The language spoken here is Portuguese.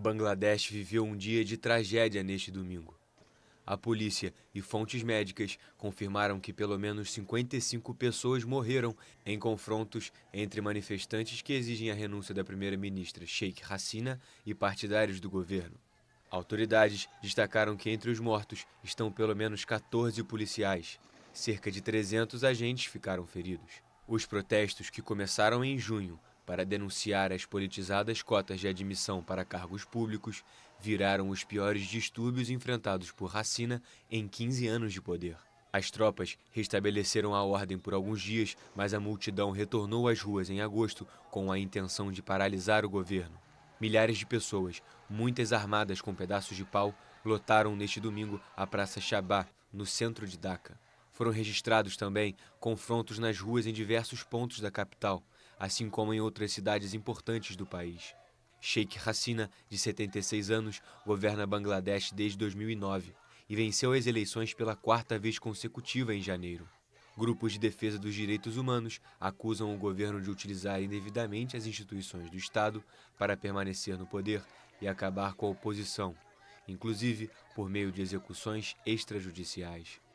Bangladesh viveu um dia de tragédia neste domingo. A polícia e fontes médicas confirmaram que pelo menos 55 pessoas morreram em confrontos entre manifestantes que exigem a renúncia da primeira-ministra Sheikh Hasina e partidários do governo. Autoridades destacaram que entre os mortos estão pelo menos 14 policiais. Cerca de 300 agentes ficaram feridos. Os protestos, que começaram em junho para denunciar as politizadas cotas de admissão para cargos públicos, viraram os piores distúrbios enfrentados por Racina em 15 anos de poder. As tropas restabeleceram a ordem por alguns dias, mas a multidão retornou às ruas em agosto com a intenção de paralisar o governo. Milhares de pessoas, muitas armadas com pedaços de pau, lotaram neste domingo a Praça Chabá no centro de Dhaka. Foram registrados também confrontos nas ruas em diversos pontos da capital assim como em outras cidades importantes do país. Sheikh Hasina, de 76 anos, governa Bangladesh desde 2009 e venceu as eleições pela quarta vez consecutiva em janeiro. Grupos de defesa dos direitos humanos acusam o governo de utilizar indevidamente as instituições do Estado para permanecer no poder e acabar com a oposição, inclusive por meio de execuções extrajudiciais.